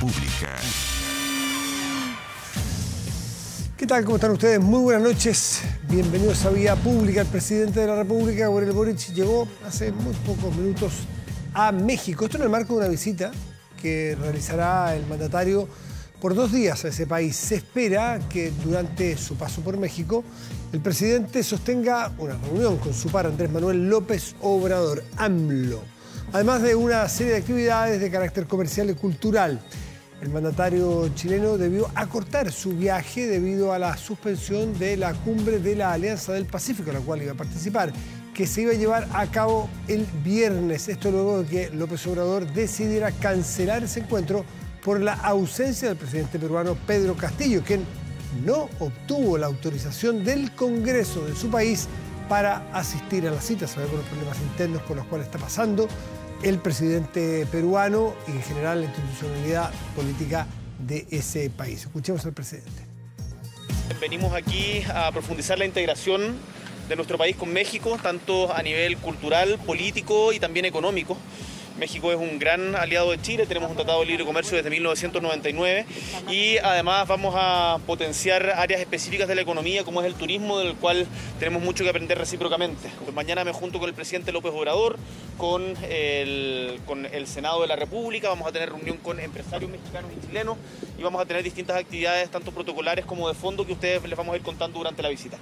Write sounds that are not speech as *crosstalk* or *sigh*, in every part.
Pública. ¿Qué tal? ¿Cómo están ustedes? Muy buenas noches. Bienvenidos a Vía Pública. El presidente de la República, Gabriel Boric, llegó hace muy pocos minutos a México. Esto en el marco de una visita que realizará el mandatario por dos días a ese país. Se espera que durante su paso por México el presidente sostenga una reunión con su par Andrés Manuel López Obrador, AMLO además de una serie de actividades de carácter comercial y cultural. El mandatario chileno debió acortar su viaje debido a la suspensión de la cumbre de la Alianza del Pacífico, a la cual iba a participar, que se iba a llevar a cabo el viernes. Esto luego de que López Obrador decidiera cancelar ese encuentro por la ausencia del presidente peruano Pedro Castillo, quien no obtuvo la autorización del Congreso de su país para asistir a la cita. sabiendo con los problemas internos por los cuales está pasando el presidente peruano y en general la institucionalidad política de ese país. Escuchemos al presidente. Venimos aquí a profundizar la integración de nuestro país con México, tanto a nivel cultural, político y también económico. México es un gran aliado de Chile, tenemos un tratado de libre comercio desde 1999 y además vamos a potenciar áreas específicas de la economía como es el turismo, del cual tenemos mucho que aprender recíprocamente. Mañana me junto con el presidente López Obrador, con el, Senado de la República, vamos a tener reunión con empresarios mexicanos y chilenos y vamos a tener distintas actividades, tanto protocolares como de fondo, que ustedes les vamos a ir contando durante la visita.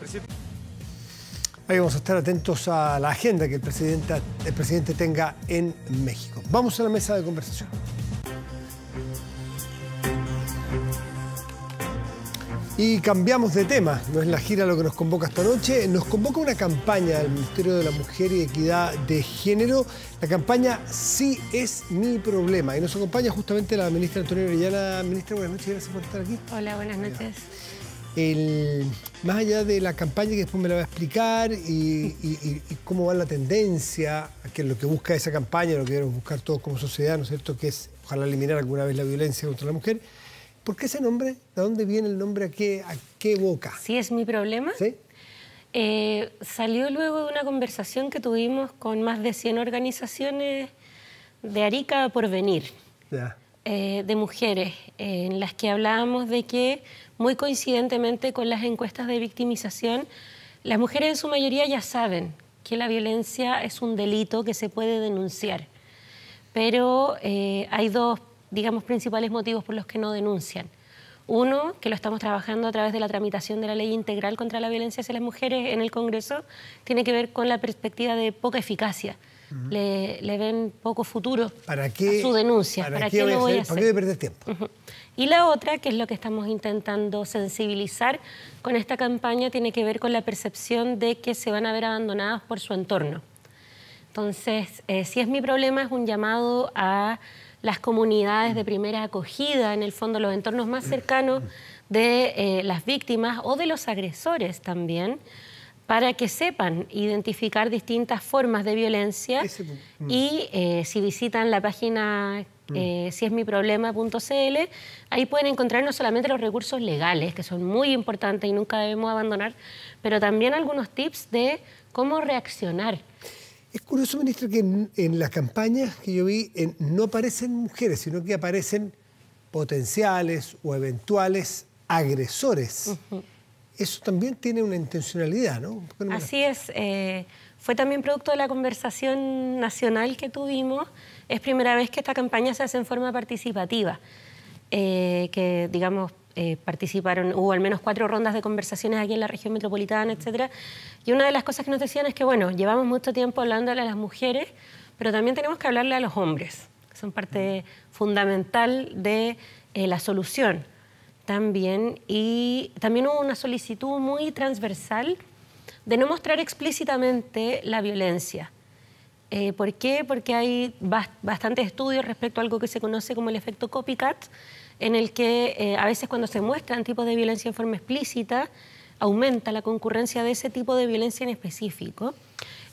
Ahí vamos a estar atentos a la agenda que el presidente, el presidente tenga en México. Vamos a la mesa de conversación. Y cambiamos de tema, no es la gira lo que nos convoca esta noche, nos convoca una campaña del Ministerio de la Mujer y Equidad de Género, la campaña Sí es mi problema, y nos acompaña justamente la ministra Antonia Orellana. Ministra, buenas noches, gracias por estar aquí. Hola, buenas noches el, más allá de la campaña que después me la va a explicar y, cómo va la tendencia, que lo que busca esa campaña, lo que debemos buscar todos como sociedad, ¿no es cierto?, que es ojalá eliminar alguna vez la violencia contra la mujer. ¿Por qué ese nombre? ¿De dónde viene el nombre? ¿A qué, a qué boca? Sí, es mi problema. ¿Sí? Eh, salió luego de una conversación que tuvimos con más de 100 organizaciones de Arica por venir. Ya. Eh, de mujeres, en las que hablábamos de que, muy coincidentemente con las encuestas de victimización, las mujeres en su mayoría ya saben que la violencia es un delito que se puede denunciar, pero eh, hay dos, digamos, principales motivos por los que no denuncian. Uno, que lo estamos trabajando a través de la tramitación de la Ley Integral contra la Violencia hacia las Mujeres en el Congreso, tiene que ver con la perspectiva de poca eficacia le, ven poco futuro ¿Para su denuncia. ¿Para, qué, voy, a qué perder tiempo? Y la otra, que es lo que estamos intentando sensibilizar con esta campaña, tiene que ver con la percepción de que se van a ver abandonadas por su entorno. Entonces, eh, si es mi problema, es un llamado a las comunidades de primera acogida, en el fondo los entornos más cercanos de eh, las víctimas o de los agresores también, para que sepan identificar distintas formas de violencia mm. y eh, si visitan la página mm. eh, siesmiproblema.cl ahí pueden encontrar no solamente los recursos legales, que son muy importantes y nunca debemos abandonar, pero también algunos tips de cómo reaccionar. Es curioso, ministro, que en, las campañas que yo vi no aparecen mujeres, sino que aparecen potenciales o eventuales agresores eso también tiene una intencionalidad, ¿no? Así es. Eh, fue también producto de la conversación nacional que tuvimos. Es primera vez que esta campaña se hace en forma participativa, eh, que digamos eh, participaron, hubo al menos cuatro rondas de conversaciones aquí en la región metropolitana, etcétera. Y una de las cosas que nos decían es que, bueno, llevamos mucho tiempo hablándole a las mujeres, pero también tenemos que hablarle a los hombres, que son parte mm. fundamental de la solución también. Y también hubo una solicitud muy transversal de no mostrar explícitamente la violencia. Eh, ¿Por qué? Porque hay bastantes estudios respecto a algo que se conoce como el efecto copycat, en el que eh, a veces cuando se muestran tipos de violencia en forma explícita, aumenta la concurrencia de ese tipo de violencia en específico.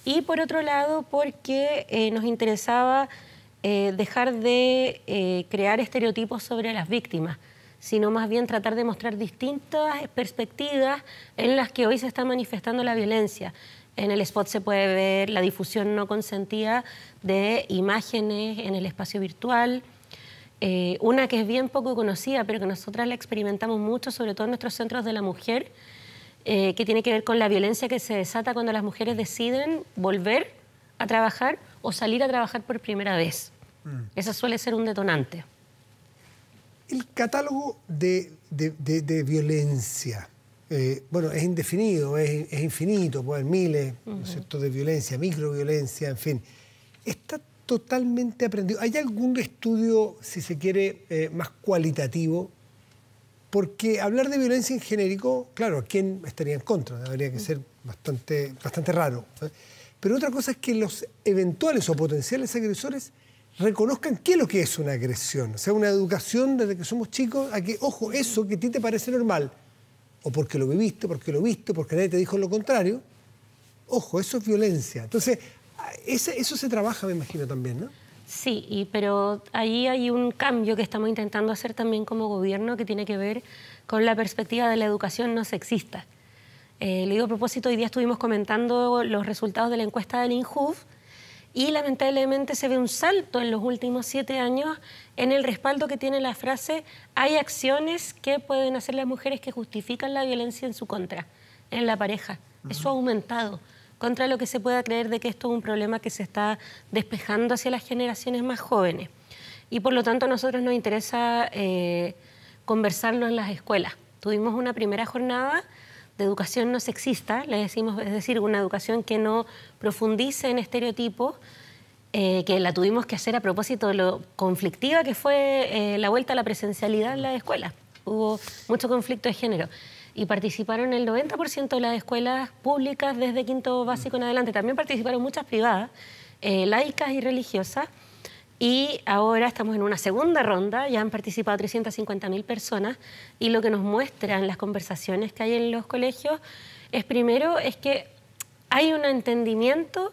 Y por otro lado, porque eh, nos interesaba dejar de crear estereotipos sobre las víctimas sino más bien tratar de mostrar distintas perspectivas en las que hoy se está manifestando la violencia. En el spot se puede ver la difusión no consentida de imágenes en el espacio virtual, eh, una que es bien poco conocida, pero que nosotras la experimentamos mucho, sobre todo en nuestros centros de la mujer, eh, que tiene que ver con la violencia que se desata cuando las mujeres deciden volver a trabajar o salir a trabajar por primera vez. Mm. Eso suele ser un detonante. El catálogo de, violencia, eh, bueno, es indefinido, es, infinito, infinito, haber miles, de violencia, microviolencia, en fin. Está totalmente aprendido. ¿Hay algún estudio, si se quiere, eh, más cualitativo? Porque hablar de violencia en genérico, claro, ¿a quién estaría en contra? Habría que ser bastante, bastante raro. ¿eh? Pero otra cosa es que los eventuales o potenciales agresores reconozcan qué es lo que es una agresión. O sea, una educación desde que somos chicos a que, ojo, eso que a ti te parece normal, o porque lo viviste, porque lo viste, porque nadie te dijo lo contrario, ojo, eso es violencia. Entonces, eso se trabaja, me imagino, también, ¿no? Sí, pero ahí hay un cambio que estamos intentando hacer también como gobierno que tiene que ver con la perspectiva de la educación no sexista. Eh, le digo a propósito, hoy día estuvimos comentando los resultados de la encuesta del INJUV, y lamentablemente se ve un salto en los últimos siete años en el respaldo que tiene la frase hay acciones que pueden hacer las mujeres que justifican la violencia en su contra, en la pareja. Eso ha aumentado contra lo que se pueda creer de que esto es un problema que se está despejando hacia las generaciones más jóvenes. Y por lo tanto a nosotros nos interesa conversarnos eh, conversarlo en las escuelas. Tuvimos una primera jornada de educación no sexista, le decimos, es decir, una educación que no profundice en estereotipos, eh, que la tuvimos que hacer a propósito de lo conflictiva que fue eh, la vuelta a la presencialidad en las escuelas. Hubo mucho conflicto de género. Y participaron el 90% de las escuelas públicas desde quinto básico en adelante. También participaron muchas privadas, eh, laicas y religiosas. Y ahora estamos en una segunda ronda, ya han participado 350.000 personas y lo que nos muestran las conversaciones que hay en los colegios es primero es que hay un entendimiento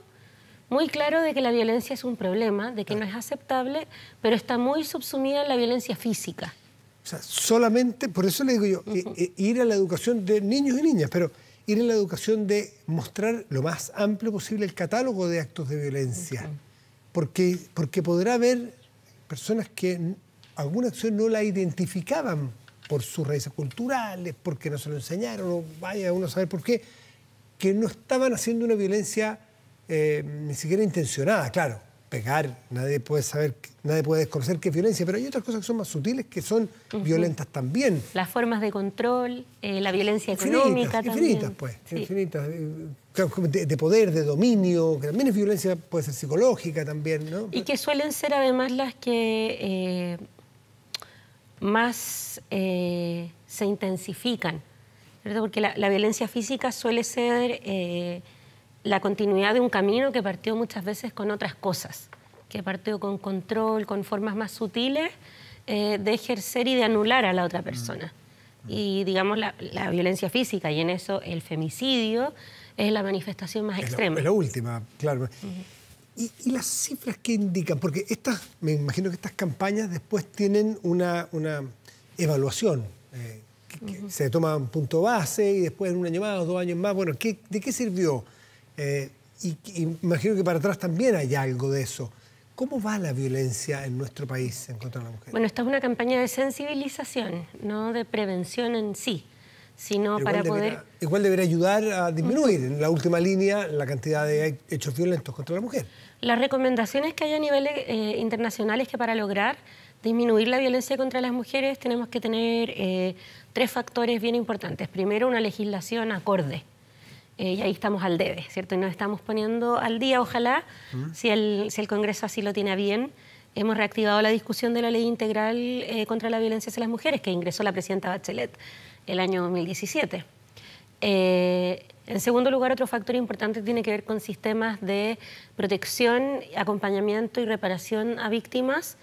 muy claro de que la violencia es un problema, de que no es aceptable, pero está muy subsumida en la violencia física. O sea, solamente, por eso le digo yo, eh, eh, ir a la educación de niños y niñas, pero ir a la educación de mostrar lo más amplio posible el catálogo de actos de violencia porque, podrá haber personas que alguna acción no la identificaban por sus raíces culturales, porque no se lo enseñaron, o vaya uno a saber por qué, que no estaban haciendo una violencia eh, ni siquiera intencionada, claro, nadie puede saber, nadie puede desconocer qué es violencia, pero hay otras cosas que son más sutiles que son violentas también. Las formas de control, eh, la violencia económica infinitas, pues, infinitas. Eh, de, poder, de dominio, que también es violencia, puede ser psicológica también, ¿no? Y que suelen ser además las que eh, más se intensifican, Porque la, violencia física suele ser la continuidad de un camino que partió muchas veces con otras cosas, que partió con control, con formas más sutiles eh, de ejercer y de anular a la otra persona. Mm. Y digamos la, violencia física y en eso el femicidio es la manifestación más extrema. es la última, claro. ¿Y, las cifras que indican? Porque estas, me imagino que estas campañas después tienen una, evaluación. Eh, se toma un punto base y después en un año más, dos años más. Bueno, ¿de qué sirvió? Eh, y, imagino que para atrás también hay algo de eso. ¿Cómo va la violencia en nuestro país en contra de la mujer? Bueno, esta es una campaña de sensibilización, no de prevención en sí, sino para poder... Igual deberá ayudar a disminuir en la última línea la cantidad de hechos violentos contra la mujer. Las recomendaciones que hay a nivel eh, internacional es que para lograr disminuir la violencia contra las mujeres tenemos que tener eh, tres factores bien importantes. Primero, una legislación acorde eh, y ahí estamos al debe, ¿cierto? Y nos estamos poniendo al día, ojalá, mm. si, el, si el Congreso así lo tiene bien. Hemos reactivado la discusión de la ley integral eh, contra la violencia hacia las mujeres que ingresó la presidenta Bachelet el año 2017. Eh, en segundo lugar, otro factor importante tiene que ver con sistemas de protección, acompañamiento y reparación a víctimas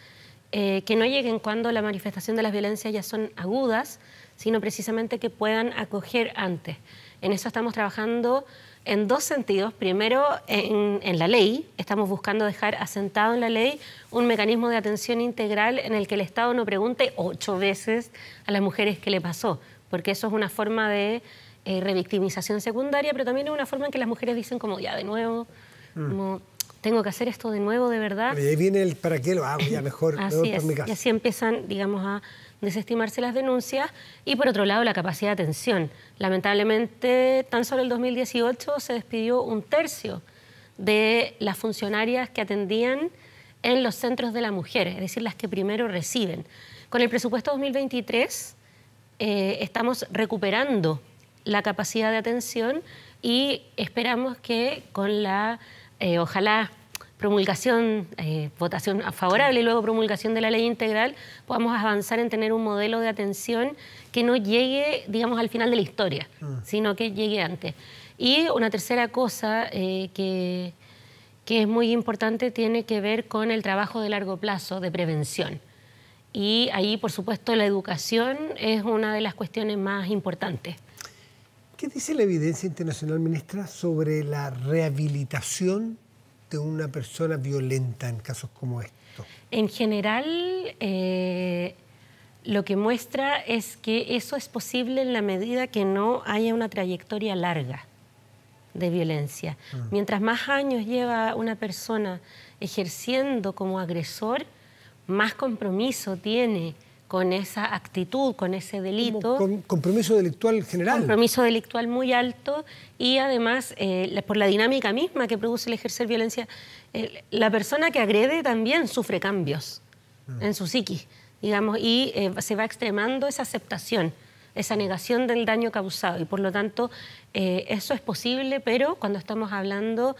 que no lleguen cuando la manifestación de las violencias ya son agudas, sino precisamente que puedan acoger antes. En eso estamos trabajando en dos sentidos. Primero, en, la ley. Estamos buscando dejar asentado en la ley un mecanismo de atención integral en el que el Estado no pregunte ocho veces a las mujeres qué le pasó, porque eso es una forma de eh, revictimización secundaria, pero también es una forma en que las mujeres dicen como, ya, de nuevo, mm. como, tengo que hacer esto de nuevo, de verdad. Y ahí viene el para qué lo hago, ya mejor. así mi casa. Y así empiezan, digamos, a desestimarse las denuncias y por otro lado la capacidad de atención. Lamentablemente, tan solo el 2018 se despidió un tercio de las funcionarias que atendían en los centros de la mujer, es decir, las que primero reciben. Con el presupuesto 2023 eh, estamos recuperando la capacidad de atención y esperamos que con la, eh, ojalá promulgación, eh, votación favorable y luego promulgación de la ley integral, podamos avanzar en tener un modelo de atención que no llegue, digamos, al final de la historia, ah. sino que llegue antes. Y una tercera cosa eh, que, que, es muy importante tiene que ver con el trabajo de largo plazo de prevención. Y ahí, por supuesto, la educación es una de las cuestiones más importantes. ¿Qué dice la evidencia internacional, ministra, sobre la rehabilitación de una persona violenta en casos como estos? En general, eh, lo que muestra es que eso es posible en la medida que no haya una trayectoria larga de violencia. Mm. Mientras más años lleva una persona ejerciendo como agresor, más compromiso tiene con esa actitud, con ese delito. Con compromiso delictual general. Compromiso delictual muy alto y además eh, por la dinámica misma que produce el ejercer violencia, eh, la persona que agrede también sufre cambios ah. en su psiquis, digamos, y eh, se va extremando esa aceptación esa negación del daño causado y por lo tanto eso es posible, pero cuando estamos hablando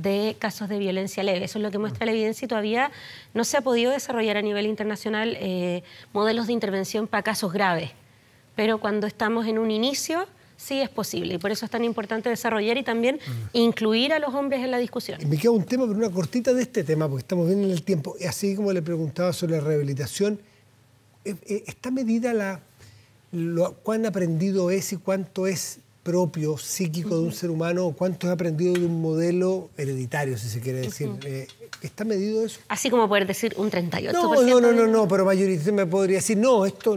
de casos de violencia leve. Eso es lo que muestra mm. la evidencia y todavía no se ha podido desarrollar a nivel internacional eh, modelos de intervención para casos graves. Pero cuando estamos en un inicio, sí es posible. Y por eso es tan importante desarrollar y también mm. incluir a los hombres en la discusión. Me queda un tema, pero una cortita de este tema, porque estamos viendo en el tiempo. y Así como le preguntaba sobre la rehabilitación, eh, eh, ¿está medida la, cuán aprendido es y cuánto es propio, psíquico de un ser humano, cuánto he aprendido de un modelo hereditario, si se quiere decir. Eh, ¿Está medido eso? Así como poder decir un 38%. No, no, no, no, no pero mayoritario me podría decir, no, esto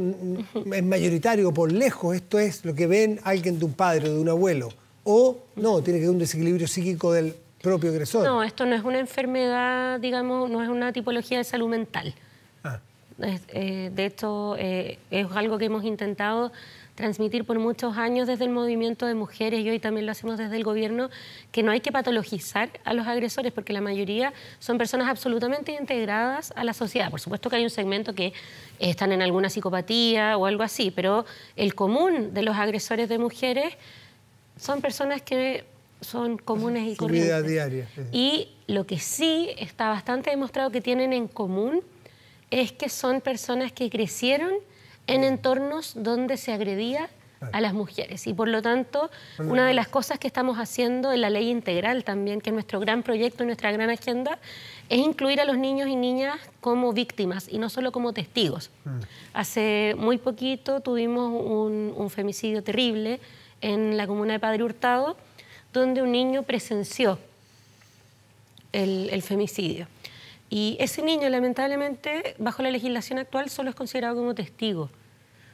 es mayoritario, por lejos, esto es lo que ven alguien de un padre o de un abuelo. O no, tiene que haber un desequilibrio psíquico del propio agresor. No, esto no es una enfermedad, digamos, no es una tipología de salud mental. Ah. Eh, de hecho, eh, es algo que hemos intentado transmitir por muchos años desde el movimiento de mujeres y hoy también lo hacemos desde el gobierno, que no hay que patologizar a los agresores porque la mayoría son personas absolutamente integradas a la sociedad. Por supuesto que hay un segmento que están en alguna psicopatía o algo así, pero el común de los agresores de mujeres son personas que son comunes y Su Vida diaria. Y lo que sí está bastante demostrado que tienen en común es que son personas que crecieron en entornos donde se agredía a las mujeres. Y por lo tanto, una de las cosas que estamos haciendo en la ley integral también, que es nuestro gran proyecto, nuestra gran agenda, es incluir a los niños y niñas como víctimas y no solo como testigos. Mm. Hace muy poquito tuvimos un, femicidio terrible en la comuna de Padre Hurtado, donde un niño presenció el femicidio. Y ese niño, lamentablemente, bajo la legislación actual, solo es considerado como testigo.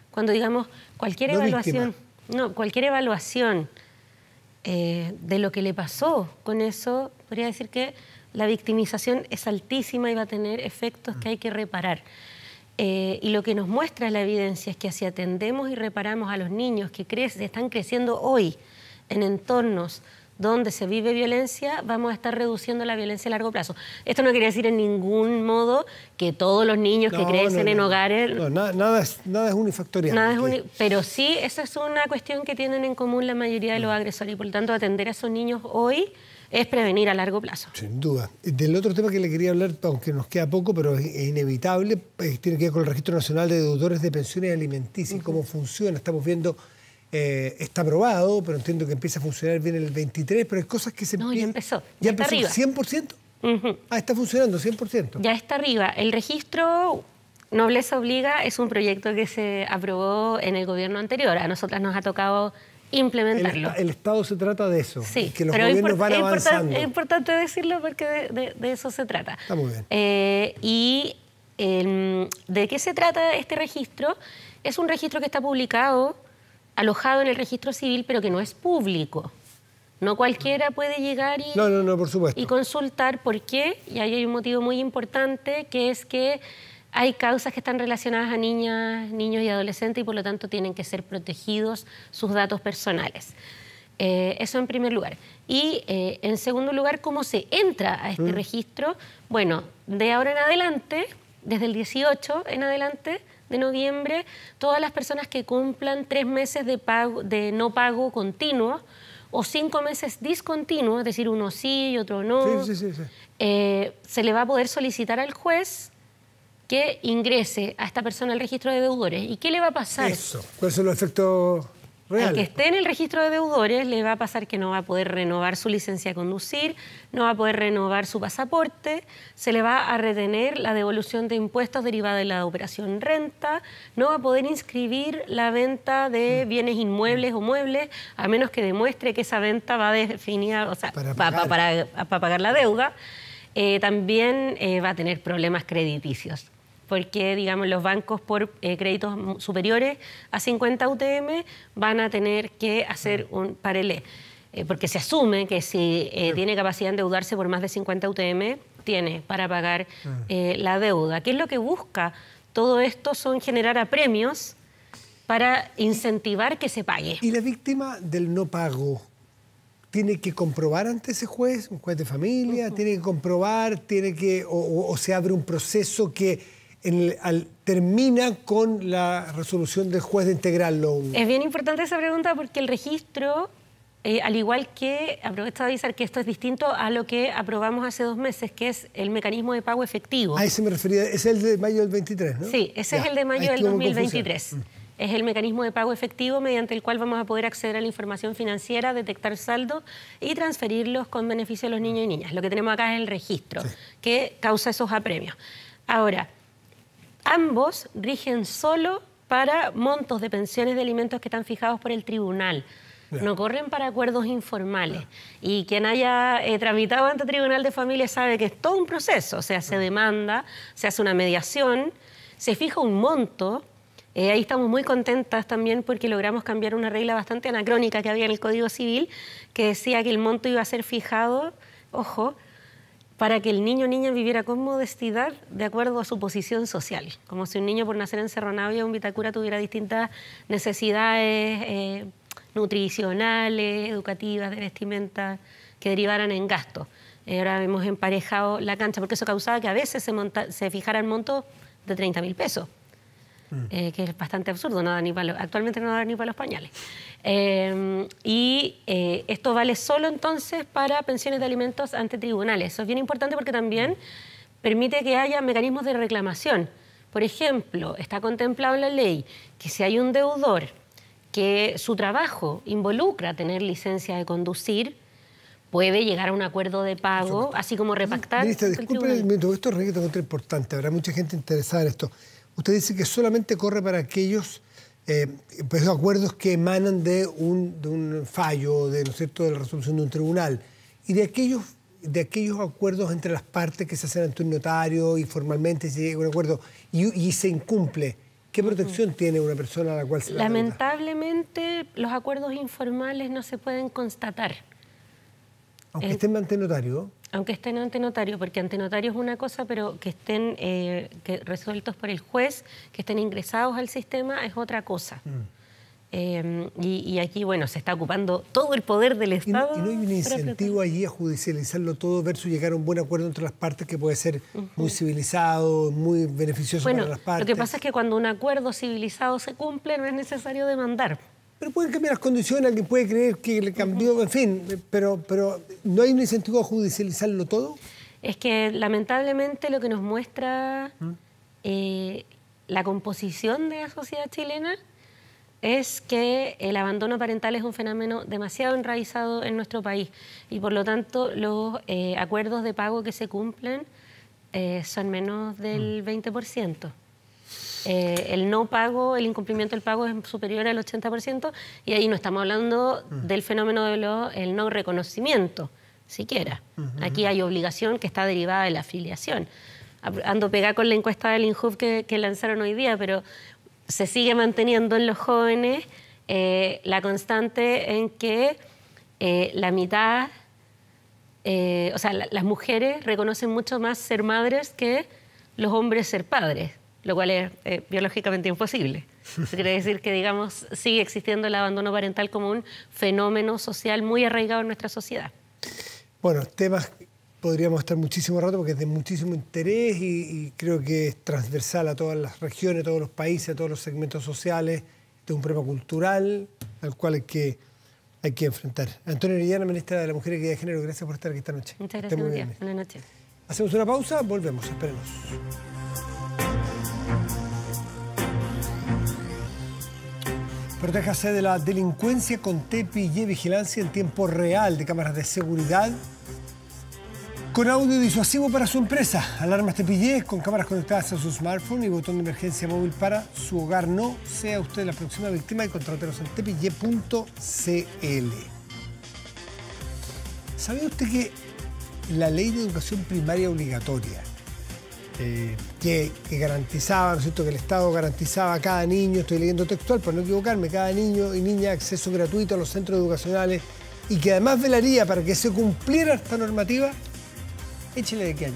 Cuando, digamos, cualquier evaluación... No, cualquier evaluación eh, de lo que le pasó con eso, podría decir que la victimización es altísima y va a tener efectos que hay que reparar. Eh, y lo que nos muestra la evidencia es que si atendemos y reparamos a los niños que crecen, están creciendo hoy en entornos donde se vive violencia, vamos a estar reduciendo la violencia a largo plazo. Esto no quiere decir en ningún modo que todos los niños que crecen en hogares... No, nada, es, nada es unifactorial. Pero sí, esa es una cuestión que tienen en común la mayoría de los mm. agresores y por lo tanto atender a esos niños hoy es prevenir a largo plazo. Sin duda. Del otro tema que le quería hablar, aunque nos queda poco, pero es inevitable, eh, tiene que ver con el Registro Nacional de Deudores de Pensiones Alimenticias, cómo funciona. Estamos viendo eh, está aprobado, pero entiendo que empieza a funcionar bien el 23, pero hay cosas que se... No, ya empezó. ¿Ya, empezó? ¿100%? Ah, está funcionando, 100%. Ya está arriba. El registro Nobleza Obliga es un proyecto que se aprobó en el gobierno anterior. A nosotras nos ha tocado implementarlo. El, Estado se trata de eso, sí, es que los gobiernos van avanzando. Es importante decirlo porque de, eso se trata. Está muy bien. Eh, y em, de qué se trata este registro? Es un registro que está publicado alojado en el registro civil, pero que no es público. No cualquiera puede llegar y, no, no, no, por supuesto. y consultar por qué, y ahí hay un motivo muy importante, que es que hay causas que están relacionadas a niñas, niños y adolescentes y por lo tanto tienen que ser protegidos sus datos personales. Eh, eso en primer lugar. Y eh, en segundo lugar, ¿cómo se entra a este mm. registro? Bueno, de ahora en adelante, desde el 18 en adelante, de noviembre, todas las personas que cumplan tres meses de, pago, de no pago continuo o cinco meses discontinuos, es decir, uno sí y otro no, eh, se le va a poder solicitar al juez que ingrese a esta persona al registro de deudores. ¿Y qué le va a pasar? Eso. ¿Cuáles son los efectos al que esté en el registro de deudores le va a pasar que no va a poder renovar su licencia de conducir, no va a poder renovar su pasaporte, se le va a retener la devolución de impuestos derivada de la operación renta, no va a poder inscribir la venta de mm. bienes inmuebles o muebles, a menos que demuestre que esa venta va definida, o sea, para pagar, pagar la deuda. Eh, también eh, va a tener problemas crediticios porque digamos los bancos por eh, créditos superiores a 50 UTM van a tener que hacer un parelé, eh, porque se asume que si eh, tiene capacidad de endeudarse por más de 50 UTM, tiene para pagar ah. la deuda. ¿Qué es lo que busca todo esto? Son generar apremios para incentivar que se pague. ¿Y la víctima del no pago? tiene que comprobar ante ese juez, un juez de familia, tiene que comprobar, tiene que, o, se abre un proceso que termina con la resolución del juez de integral? Es bien importante esa pregunta porque el registro, eh, al igual que, aprovecho de avisar que esto es distinto a lo que aprobamos hace dos meses, que es el mecanismo de pago efectivo. A ese me refería, es el de mayo del 23, ¿no? Sí, ese es el de mayo del 2023. Mm. Es el mecanismo de pago efectivo mediante el cual vamos a poder acceder a la información financiera, detectar saldo y transferirlos con beneficio a los niños y niñas. Lo que tenemos acá es el registro, que causa esos apremios. Ahora, Ambos rigen solo para montos de pensiones de alimentos que están fijados por el tribunal. No corren para acuerdos informales. Y quien haya eh, tramitado ante el Tribunal de Familia sabe que es todo un proceso. O sea, se demanda, se hace una mediación, se fija un monto. Eh, ahí estamos muy contentas también porque logramos cambiar una regla bastante anacrónica que había en el Código Civil que decía que el monto iba a ser fijado, ojo, para que el niño o niña viviera con modestidad de acuerdo a su posición social, como si un niño por nacer en Cerro Navia o en Vitacura tuviera distintas necesidades eh, nutricionales, educativas, de vestimenta, que derivaran en gastos. Eh, ahora hemos emparejado la cancha, porque eso causaba que a veces se, fijara el monto de 30 mil pesos. Eh, que es bastante absurdo, no ni actualmente no da ni para los pañales. Eh, y eh, esto vale solo entonces para pensiones de alimentos ante tribunales. Eso es bien importante porque también permite que haya mecanismos de reclamación. Por ejemplo, está contemplado en la ley que si hay un deudor que su trabajo involucra tener licencia de conducir, puede llegar a un acuerdo de pago, así como repactar. Ministra, disculpe, esto es realmente importante, habrá mucha gente interesada en esto. Usted dice que solamente corre para aquellos eh, pues, acuerdos que emanan de un, fallo, de, de la resolución de un tribunal. Y de aquellos, de aquellos acuerdos entre las partes que se hacen ante un notario y formalmente se llega a un acuerdo y, se incumple. ¿Qué protección tiene una persona a la cual se Lamentablemente, los acuerdos informales no se pueden constatar. Aunque estén ante notario. Aunque estén ante notario, porque ante notario es una cosa, pero que estén eh, resueltos por el juez, que estén ingresados al sistema, es otra cosa. Mm. Eh, y, aquí, bueno, se está ocupando todo el poder del Estado. ¿Y no, hay un incentivo allí a judicializarlo todo versus llegar a un buen acuerdo entre las partes que puede ser muy civilizado, muy beneficioso para las partes? Lo que pasa es que cuando un acuerdo civilizado se cumple, no es necesario demandar. Pero pueden cambiar las condiciones, alguien puede creer que le cambió, en fin, pero, pero ¿no hay un incentivo a judicializarlo todo? Es que lamentablemente lo que nos muestra eh, la composición de la sociedad chilena es que el abandono parental es un fenómeno demasiado enraizado en nuestro país y por lo tanto los eh, acuerdos de pago que se cumplen eh, son menos del 20%. Eh, el no pago, el incumplimiento del pago es superior al 80% y ahí no estamos hablando del fenómeno del no reconocimiento, siquiera. Aquí hay obligación que está derivada de la afiliación. Ando pegada con la encuesta del INHUB que, lanzaron hoy día, pero se sigue manteniendo en los jóvenes eh, la constante en que eh, la mitad, o sea, las mujeres reconocen mucho más ser madres que los hombres ser padres lo cual es eh, biológicamente imposible. se quiere decir que, digamos, sigue existiendo el abandono parental como un fenómeno social muy arraigado en nuestra sociedad. Bueno, temas podríamos estar muchísimo rato porque es de muchísimo interés y, creo que es transversal a todas las regiones, a todos los países, a todos los segmentos sociales. Este es un problema cultural al cual hay que, enfrentar. Antonio Orellana, ministra de la Mujer y de Género, gracias por estar aquí esta noche. Muchas gracias, Buenas noches. Hacemos una pausa, volvemos, esperemos. Protéjase de la delincuencia con TEPI vigilancia en tiempo real de cámaras de seguridad. Con audio disuasivo para su empresa, alarmas TPI con cámaras conectadas a su smartphone y botón de emergencia móvil para su hogar. No sea usted la próxima víctima de contrateros en TPY.cl ¿Sabía usted que la ley de educación primaria obligatoria eh, que, garantizaba, ¿no es cierto?, que el Estado garantizaba a cada niño, estoy leyendo textual para no equivocarme, cada niño y niña acceso gratuito a los centros educacionales y que además velaría para que se cumpliera esta normativa, échale de qué año.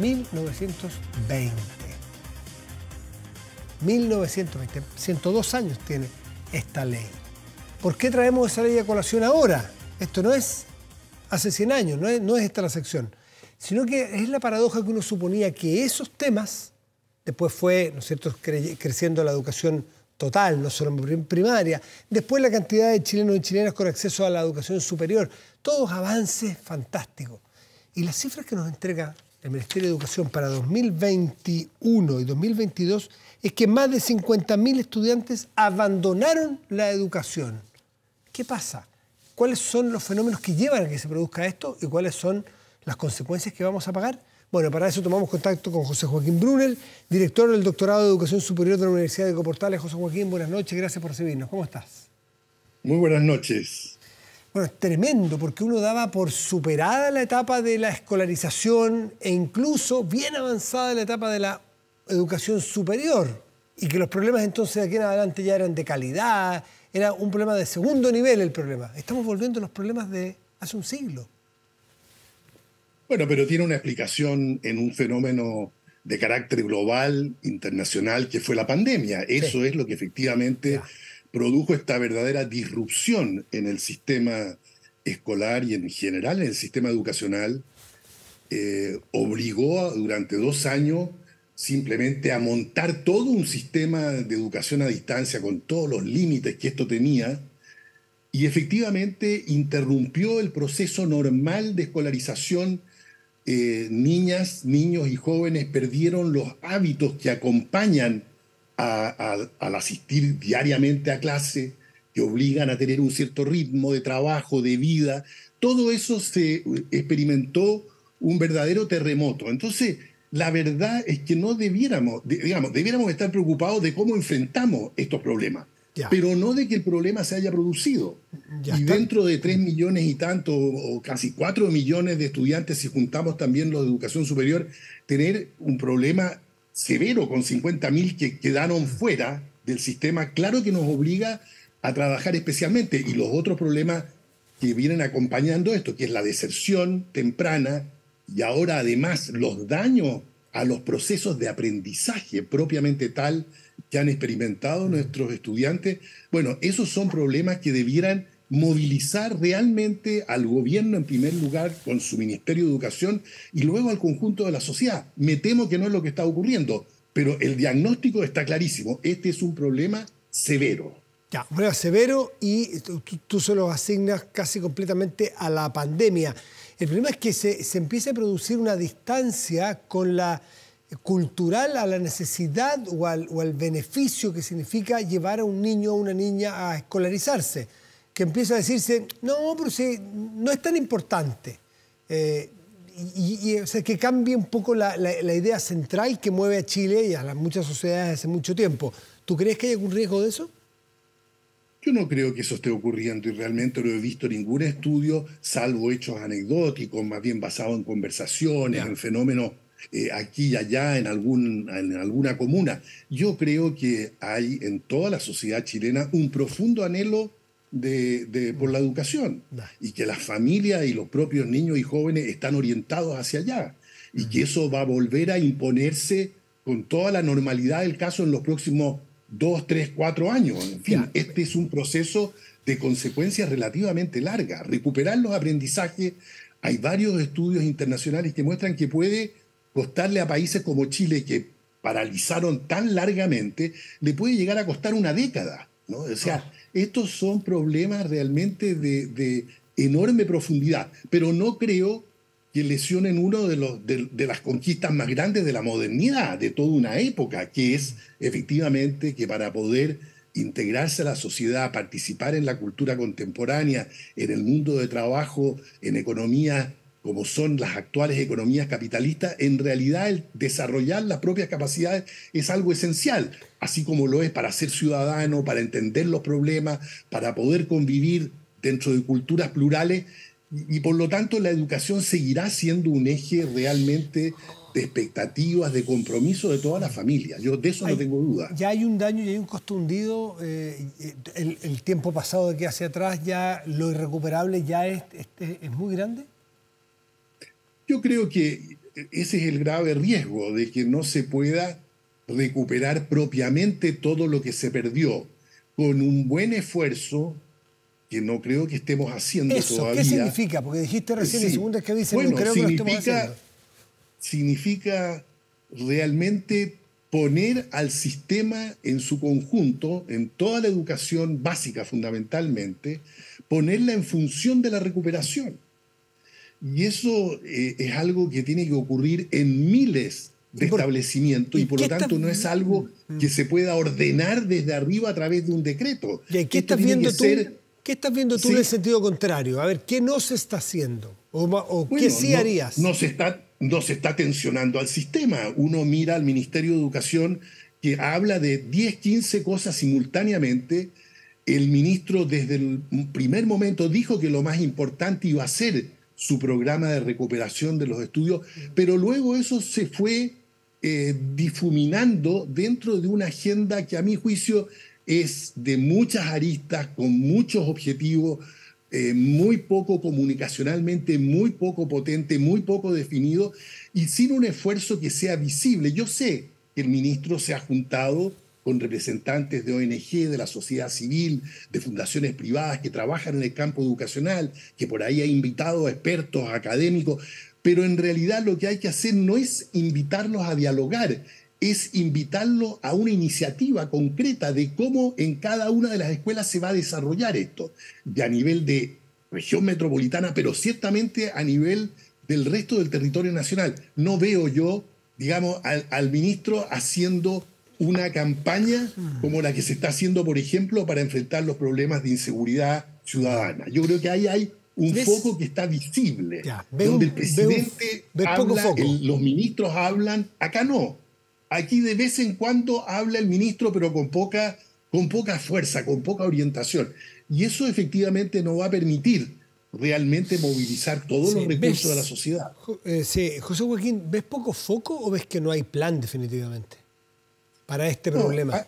1920. 1920, 102 años tiene esta ley. ¿Por qué traemos esa ley a colación ahora? Esto no es hace 100 años, no es esta la sección sino que es la paradoja que uno suponía que esos temas, después fue, ¿no creciendo la educación total, no solo en primaria, después la cantidad de chilenos y chilenas con acceso a la educación superior, todos avances fantásticos. Y las cifras que nos entrega el Ministerio de Educación para 2021 y 2022 es que más de 50.000 estudiantes abandonaron la educación. ¿Qué pasa? ¿Cuáles son los fenómenos que llevan a que se produzca esto y cuáles son las consecuencias que vamos a pagar? Bueno, para eso tomamos contacto con José Joaquín Brunel, director del Doctorado de Educación Superior de la Universidad de Coportales. José Joaquín, buenas noches, gracias por recibirnos. ¿Cómo estás? Muy buenas noches. Bueno, es tremendo, porque uno daba por superada la etapa de la escolarización e incluso bien avanzada la etapa de la educación superior. Y que los problemas entonces de aquí en adelante ya eran de calidad, era un problema de segundo nivel el problema. Estamos volviendo a los problemas de hace un siglo. Bueno, pero tiene una explicación en un fenómeno de carácter global, internacional, que fue la pandemia. Eso es lo que efectivamente produjo esta verdadera disrupción en el sistema escolar y en general en el sistema educacional. Eh, obligó durante dos años simplemente a montar todo un sistema de educación a distancia con todos los límites que esto tenía y efectivamente interrumpió el proceso normal de escolarización eh, niñas, niños y jóvenes perdieron los hábitos que acompañan al asistir diariamente a clase, que obligan a tener un cierto ritmo de trabajo, de vida. Todo eso se eh, experimentó un verdadero terremoto. Entonces, la verdad es que no debiéramos, digamos, debiéramos estar preocupados de cómo enfrentamos estos problemas. Pero no de que el problema se haya producido. y dentro de 3 millones y tanto, o casi 4 millones de estudiantes, si juntamos también los de educación superior, tener un problema severo con 50 mil que quedaron fuera del sistema, claro que nos obliga a trabajar especialmente. Y los otros problemas que vienen acompañando esto, que es la deserción temprana y ahora además los daños a los procesos de aprendizaje propiamente tal, que han experimentado mm. nuestros estudiantes, bueno, esos son problemas que debieran movilizar realmente al gobierno en primer lugar con su Ministerio de Educación y luego al conjunto de la sociedad. Me temo que no es lo que está ocurriendo, pero el diagnóstico está clarísimo. Este es un problema severo. Ya, un problema severo y tú, se lo asignas casi completamente a la pandemia. El problema es que se, se empieza a producir una distancia con la cultural a la necesidad o al, beneficio que significa llevar a un niño o una niña a escolarizarse, que empieza a decirse, no, pero no es tan importante. Eh, y, que cambie un poco la, idea central que mueve a Chile y a muchas sociedades hace mucho tiempo. ¿Tú crees que hay algún riesgo de eso? Yo no creo que eso esté ocurriendo y realmente no he visto ningún estudio, salvo hechos anecdóticos, más bien basado en conversaciones, en fenómenos eh, aquí y allá en, algún, en alguna comuna. Yo creo que hay en toda la sociedad chilena un profundo anhelo de, de, por la educación y que las familias y los propios niños y jóvenes están orientados hacia allá y que eso va a volver a imponerse con toda la normalidad del caso en los próximos dos, tres, cuatro años. En fin, este es un proceso de consecuencias relativamente larga. Recuperar los aprendizajes, hay varios estudios internacionales que muestran que puede costarle a países como Chile, que paralizaron tan largamente, le puede llegar a costar una década. ¿no? O sea, ah. estos son problemas realmente de, enorme profundidad, pero no creo que lesionen uno de, los, de, las conquistas más grandes de la modernidad, de toda una época, que es efectivamente que para poder integrarse a la sociedad, participar en la cultura contemporánea, en el mundo de trabajo, en economía como son las actuales economías capitalistas, en realidad el desarrollar las propias capacidades es algo esencial, así como lo es para ser ciudadano, para entender los problemas, para poder convivir dentro de culturas plurales y, por lo tanto la educación seguirá siendo un eje realmente de expectativas, de compromiso de toda la familia. Yo de eso no tengo duda. Ya hay un daño y hay un costundido. Eh, el, tiempo pasado de que hacia atrás ya lo irrecuperable ya es muy grande. Yo creo que eh, ese es el grave riesgo de que no se pueda recuperar propiamente todo lo que se perdió con un buen esfuerzo que no creo que estemos haciendo todavía. ¿Qué significa? Porque dijiste recién en segundas que dicen no creo que lo estemos haciendo. Significa realmente poner al sistema en su conjunto, en toda la educación básica fundamentalmente, ponerla en función de la recuperación. Y eso eh, es algo que tiene que ocurrir en miles de establecimientos y, por lo tanto no es algo que mm. se pueda ordenar desde arriba a través de un decreto. qué, estás viendo, tú, estás viendo tú en el sentido contrario? A ver, ¿qué no se está haciendo? ¿O, qué sí harías? No está, no se está tensionando al sistema. Uno mira al Ministerio de Educación que habla de 10, 15 cosas simultáneamente. El ministro desde el primer momento dijo que lo más importante iba a ser su programa de recuperación de los estudios, pero luego eso se fue eh, difuminando dentro de una agenda que a mi juicio es de muchas aristas, con muchos objetivos, eh, muy poco comunicacionalmente, muy poco potente, muy poco definido y sin un esfuerzo que sea visible. Yo sé que el ministro se ha juntado con representantes de ONG, de la sociedad civil, de fundaciones privadas que trabajan en el campo educacional, que por ahí ha invitado a expertos, académicos, pero en realidad lo que hay que hacer no es invitarlos a dialogar, es invitarlos a una iniciativa concreta de cómo en cada una de las escuelas se va a desarrollar esto, ya a nivel de región metropolitana, pero ciertamente a nivel del resto del territorio nacional. No veo yo, digamos, al ministro haciendo una campaña como la que se está haciendo, por ejemplo, para enfrentar los problemas de inseguridad ciudadana. Yo creo que ahí hay un foco que está visible, donde el presidente los ministros hablan, acá no. Aquí de vez en cuando habla el ministro, pero con poca, con poca fuerza, con poca orientación. Y eso efectivamente no va a permitir realmente movilizar todos los recursos de la sociedad. Eh, sí. José Joaquín, ¿ves poco foco o ves que no hay plan definitivamente? para este problema? Ah,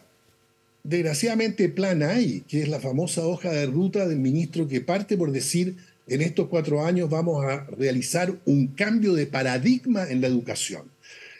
desgraciadamente, plan hay, que es la famosa hoja de ruta del ministro que parte por decir, en estos cuatro años vamos a realizar un cambio de paradigma en la educación.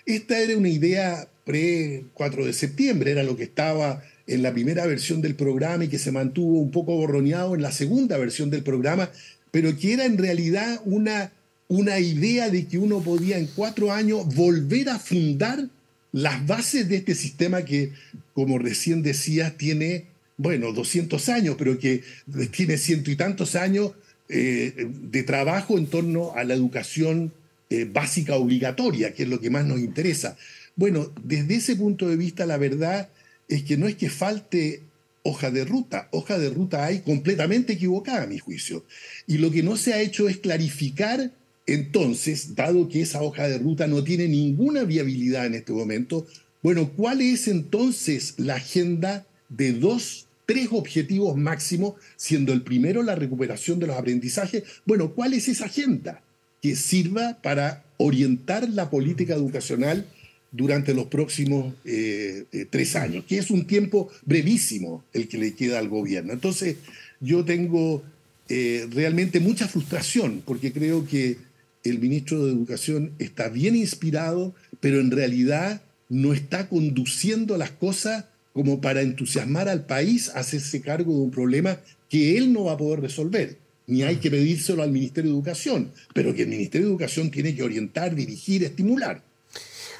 Esta era una idea pre-4 de septiembre, era lo que estaba en la primera versión del programa y que se mantuvo un poco borroneado en la segunda versión del programa, pero que era en realidad una, una idea de que uno podía en cuatro años volver a fundar las bases de este sistema que, como recién decías, tiene, bueno, 200 años, pero que tiene ciento y tantos años eh, de trabajo en torno a la educación eh, básica obligatoria, que es lo que más nos interesa. Bueno, desde ese punto de vista, la verdad es que no es que falte hoja de ruta, hoja de ruta hay completamente equivocada, a mi juicio. Y lo que no se ha hecho es clarificar entonces, dado que esa hoja de ruta no tiene ninguna viabilidad en este momento, bueno, ¿cuál es entonces la agenda de dos, tres objetivos máximos, siendo el primero la recuperación de los aprendizajes? Bueno, ¿cuál es esa agenda que sirva para orientar la política educacional durante los próximos eh, eh, tres años, que es un tiempo brevísimo el que le queda al gobierno? Entonces, yo tengo eh, realmente mucha frustración porque creo que el ministro de Educación está bien inspirado, pero en realidad no está conduciendo las cosas como para entusiasmar al país a hacerse cargo de un problema que él no va a poder resolver, ni hay que pedírselo al Ministerio de Educación, pero que el Ministerio de Educación tiene que orientar, dirigir, estimular.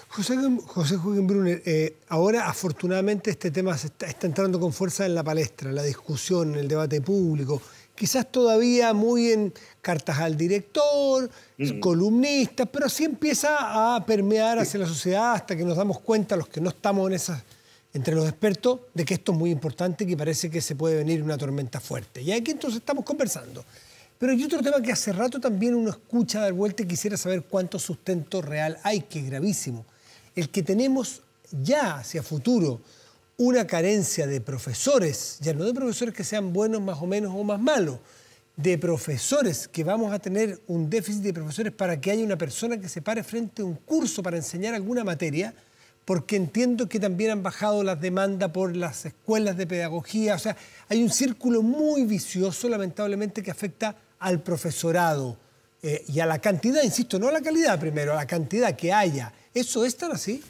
José, José Brunner, eh, ahora afortunadamente este tema está, está, entrando con fuerza en la palestra, en la discusión, en el debate público quizás todavía muy en cartas al director, columnista, mm. columnista pero sí empieza a permear hacia la sociedad hasta que nos damos cuenta, los que no estamos en esas, entre los expertos, de que esto es muy importante y que parece que se puede venir una tormenta fuerte. Y aquí entonces estamos conversando. Pero hay otro tema que hace rato también uno escucha dar vuelta y quisiera saber cuánto sustento real hay, que es gravísimo. El que tenemos ya hacia futuro, una carencia de profesores, ya no de profesores que sean buenos más o menos o más malos, de profesores, que vamos a tener un déficit de profesores para que haya una persona que se pare frente a un curso para enseñar alguna materia, porque entiendo que también han bajado las demandas por las escuelas de pedagogía, o sea, hay un círculo muy vicioso, lamentablemente, que afecta al profesorado eh, y a la cantidad, insisto, no a la calidad primero, a la cantidad que haya. ¿Eso es tan así?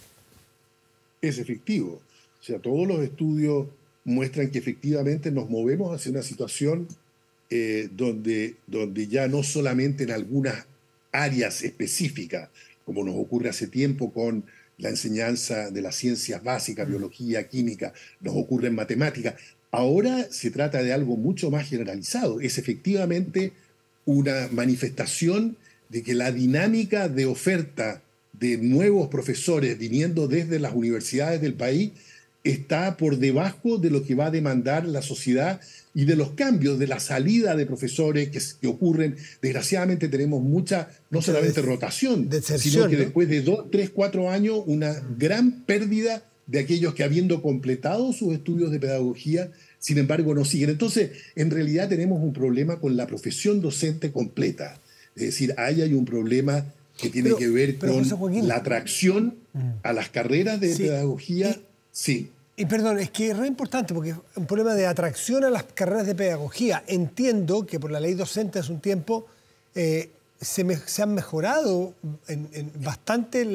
Es efectivo. O sea, todos los estudios muestran que efectivamente nos movemos hacia una situación eh, donde, donde ya no solamente en algunas áreas específicas, como nos ocurre hace tiempo con la enseñanza de las ciencias básicas, mm. biología, química, nos ocurre en matemáticas, ahora se trata de algo mucho más generalizado. Es efectivamente una manifestación de que la dinámica de oferta de nuevos profesores viniendo desde las universidades del país está por debajo de lo que va a demandar la sociedad y de los cambios, de la salida de profesores que, ocurren. Desgraciadamente tenemos mucha, no solamente rotación, sino que después de dos, tres, cuatro años, una gran pérdida de aquellos que habiendo completado sus estudios de pedagogía, sin embargo, no siguen. Entonces, en realidad tenemos un problema con la profesión docente completa. Es decir, ahí hay un problema que tiene que ver con la atracción mm. a las carreras de pedagogía. sí. Y perdón, es que es re importante porque es un problema de atracción a las carreras de pedagogía. Entiendo que por la ley docente hace un tiempo eh, se, han mejorado en, bastante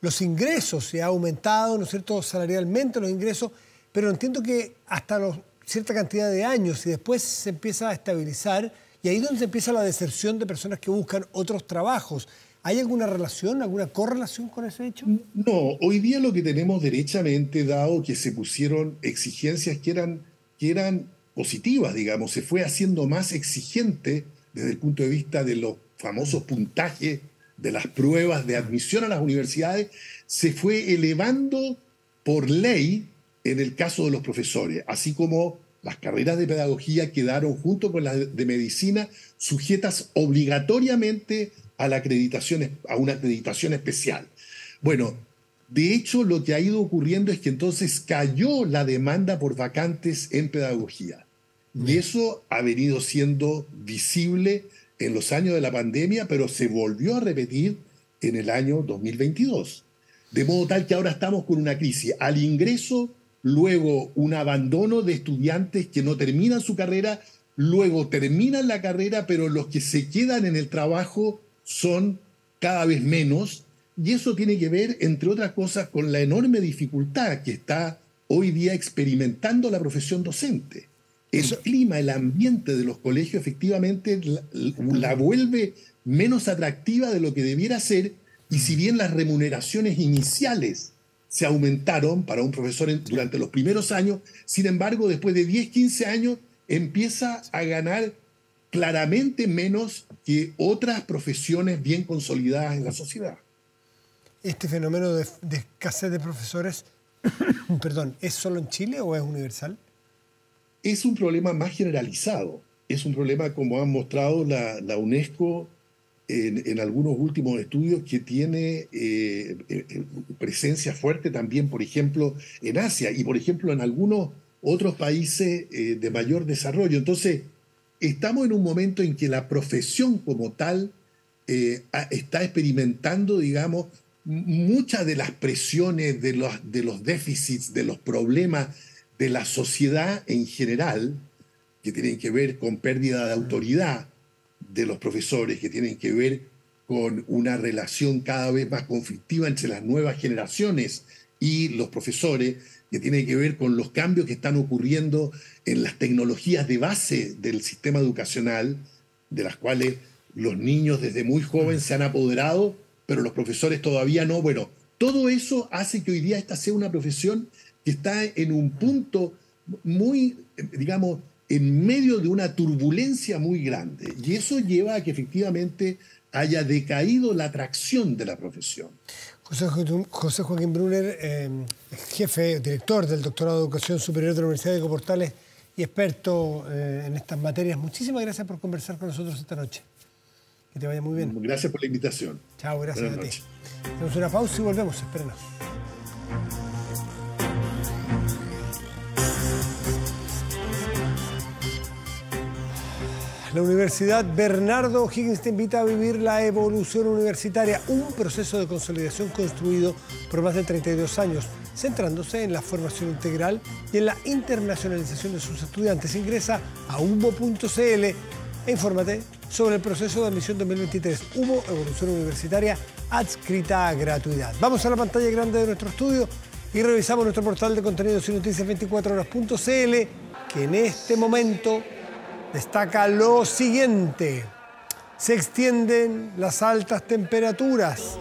los ingresos, se ha aumentado, ¿no cierto?, salarialmente los ingresos, pero entiendo que hasta cierta cantidad de años y después se empieza a estabilizar y ahí es donde empieza la deserción de personas que buscan otros trabajos. ¿Hay alguna relación, alguna correlación con ese hecho? No, hoy día lo que tenemos derechamente, dado que se pusieron exigencias que eran, que eran positivas, digamos, se fue haciendo más exigente desde el punto de vista de los famosos puntajes de las pruebas de admisión a las universidades, se fue elevando por ley en el caso de los profesores, así como las carreras de pedagogía quedaron junto con las de medicina sujetas obligatoriamente a, a una acreditación especial. Bueno, de hecho lo que ha ido ocurriendo es que entonces cayó la demanda por vacantes en pedagogía. Y eso ha venido siendo visible en los años de la pandemia, pero se volvió a repetir en el año 2022. De modo tal que ahora estamos con una crisis al ingreso, luego un abandono de estudiantes que no terminan su carrera, luego terminan la carrera, pero los que se quedan en el trabajo son cada vez menos y eso tiene que ver, entre otras cosas, con la enorme dificultad que está hoy día experimentando la profesión docente. El clima, el ambiente de los colegios efectivamente la, vuelve menos atractiva de lo que debiera ser y si bien las remuneraciones iniciales se aumentaron para un profesor durante los primeros años, sin embargo, después de 10, 15 años, empieza a ganar claramente menos que otras profesiones bien consolidadas en la sociedad. ¿Este fenómeno de, escasez de profesores, *coughs* perdón, es solo en Chile o es universal? Es un problema más generalizado. Es un problema, como ha mostrado la, UNESCO en, algunos últimos estudios que tiene eh, eh, eh, presencia fuerte también, por ejemplo, en Asia y, por ejemplo, en algunos otros países de mayor desarrollo. Entonces, estamos en un momento en que la profesión como tal eh, está experimentando, digamos, muchas de las presiones, de los, de los déficits, de los problemas de la sociedad en general, que tienen que ver con pérdida de autoridad de los profesores, que tienen que ver con una relación cada vez más conflictiva entre las nuevas generaciones y los profesores, que tiene que ver con los cambios que están ocurriendo en las tecnologías de base del sistema educacional, de las cuales los niños desde muy joven se han apoderado, pero los profesores todavía no. Bueno, todo eso hace que hoy día esta sea una profesión que está en un punto muy, digamos, en medio de una turbulencia muy grande. Y eso lleva a que efectivamente haya decaído la atracción de la profesión. José Joaquín Brunner, em, jefe, director del Doctorado de Educación Superior de la Universidad de Coportales y experto eh, en estas materias. Muchísimas gracias por conversar con nosotros esta noche. Que te vaya muy bien. Gracias por la invitación. Chao, gracias a ti. Hacemos una pausa y volvemos. Espérenos. La Universidad Bernardo Higgins te invita a vivir la evolución universitaria, un proceso de consolidación construido por más de 32 años, centrándose en la formación integral y en la internacionalización de sus estudiantes. Ingresa a humo.cl e infórmate sobre el proceso de admisión 2023. Humo, evolución universitaria adscrita a gratuidad. Vamos a la pantalla grande de nuestro estudio y revisamos nuestro portal de contenidos y noticias 24horas.cl que en este momento destaca lo siguiente. Se extienden las altas temperaturas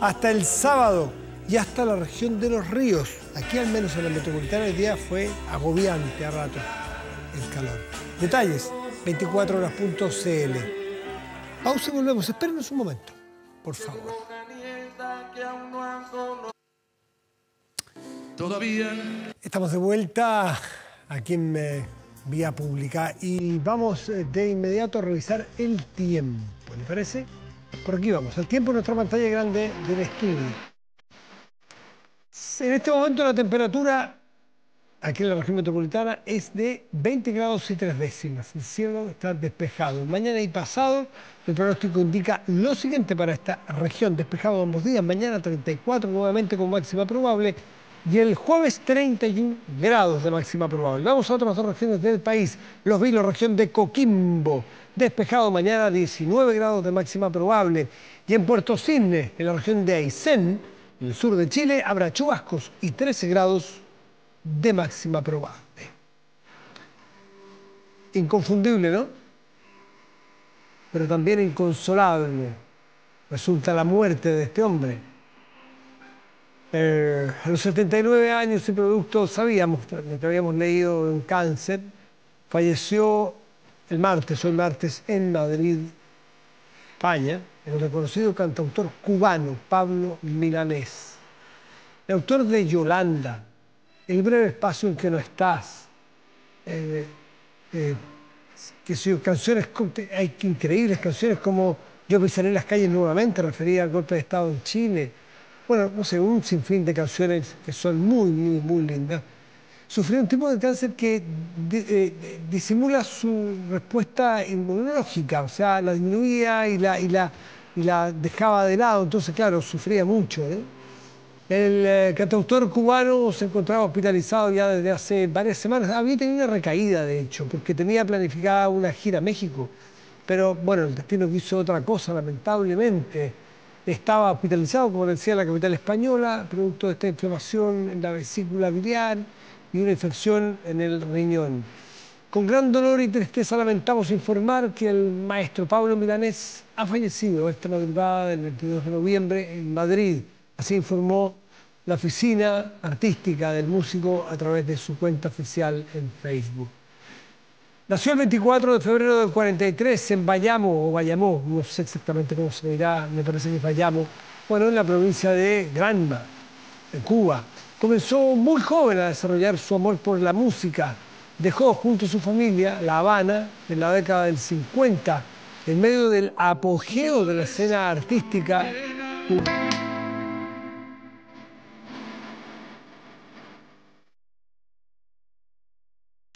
hasta el sábado y hasta la región de los ríos. Aquí al menos en la metropolitana el día fue agobiante a rato el calor. Detalles, 24horas.cl. Pausa y volvemos. Espérenos un momento, por favor. Todavía. Estamos de vuelta aquí en... me eh, vía pública. Y vamos eh, de inmediato a revisar el tiempo, ¿le parece? Por aquí vamos, el tiempo en nuestra pantalla grande del estudio. En este momento la temperatura aquí en la región metropolitana es de 20 grados y tres décimas. El cielo está despejado. Mañana y pasado el pronóstico indica lo siguiente para esta región. Despejado ambos días. Mañana 34 nuevamente con máxima probable y el jueves 31 grados de máxima probable. Vamos a otras dos regiones del país. Los vi, la región de Coquimbo, despejado mañana 19 grados de máxima probable. Y en Puerto Cisne, en la región de Aysén, en el sur de Chile, habrá chubascos y 13 grados de máxima probable. Inconfundible, ¿no? Pero también inconsolable resulta la muerte de este hombre. Eh, a los 79 años ese producto, sabíamos, lo habíamos leído en cáncer, falleció el martes, hoy martes, en Madrid, España, el reconocido cantautor cubano Pablo Milanés. El autor de Yolanda, El breve espacio en que no estás, eh, eh, que canciones, hay increíbles canciones como Yo pisaré las calles nuevamente, referida al golpe de Estado en Chile, bueno, no sé, un sinfín de canciones que son muy, muy, muy lindas, sufrió un tipo de cáncer que eh, disimula su respuesta inmunológica, o sea, la disminuía y la, la, dejaba de lado, entonces, claro, sufría mucho. ¿eh? El eh, cantautor cubano se encontraba hospitalizado ya desde hace varias semanas. Había tenido una recaída, de hecho, porque tenía planificada una gira a México. Pero bueno, el destino quiso otra cosa, lamentablemente estaba hospitalizado, como decía, la capital española, producto de esta inflamación en la vesícula biliar y una infección en el riñón. Con gran dolor y tristeza lamentamos informar que el maestro Pablo Milanés ha fallecido esta novedad del 22 de noviembre en Madrid. Así informó la oficina artística del músico a través de su cuenta oficial en Facebook. Nació el 24 de febrero del 43 en Bayamo, o Bayamó, no sé exactamente cómo se dirá, me parece que es Bayamo, bueno, en la provincia de Granma, en Cuba. Comenzó muy joven a desarrollar su amor por la música. Dejó junto a su familia La Habana en la década del 50, en medio del apogeo de la escena artística.